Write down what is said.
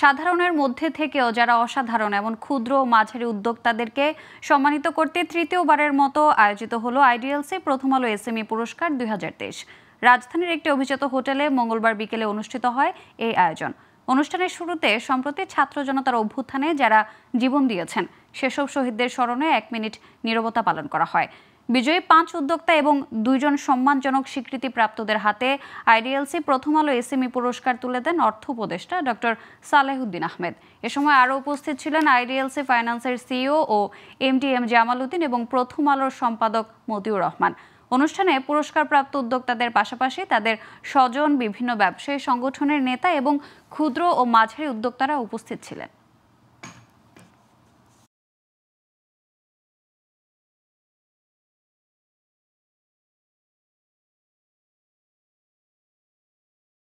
সাধারণের মধ্যে থেকেও যারা অসাধারণ এবং ক্ষুদ্র ও মাঝারি উদ্যোক্তাদেরকে সম্মানিত করতে তৃতীয়বারের মতো আয়োজিত হলো আইডিএলসি প্রথম আলো এসএমই পুরস্কার দুই রাজধানীর একটি অভিজাত হোটেলে মঙ্গলবার বিকেলে অনুষ্ঠিত হয় এই আয়োজন অনুষ্ঠানের শুরুতে সম্প্রতি ছাত্র জনতার অভ্যুত্থানে যারা জীবন দিয়েছেন সেসব শহীদদের স্মরণে এক মিনিট নিরবতা পালন করা হয় বিজয়ী পাঁচ উদ্যোক্তা এবং দুইজন সম্মানজনক স্বীকৃতিপ্রাপ্তদের হাতে আইডিএলসি প্রথম আলো এসএমই পুরস্কার তুলে দেন অর্থ উপদেষ্টা ডক্টর সালেহুদ্দিন আহমেদ এ সময় আরও উপস্থিত ছিলেন আইডিএলসি ফাইন্যান্সের সিইও ও এমডিএম জামালউদ্দিন এবং প্রথম আলোর সম্পাদক মতিউর রহমান অনুষ্ঠানে পুরস্কারপ্রাপ্ত উদ্যোক্তাদের পাশাপাশি তাদের স্বজন বিভিন্ন ব্যবসায়ী সংগঠনের নেতা এবং ক্ষুদ্র ও মাঝারি উদ্যোক্তারা উপস্থিত ছিলেন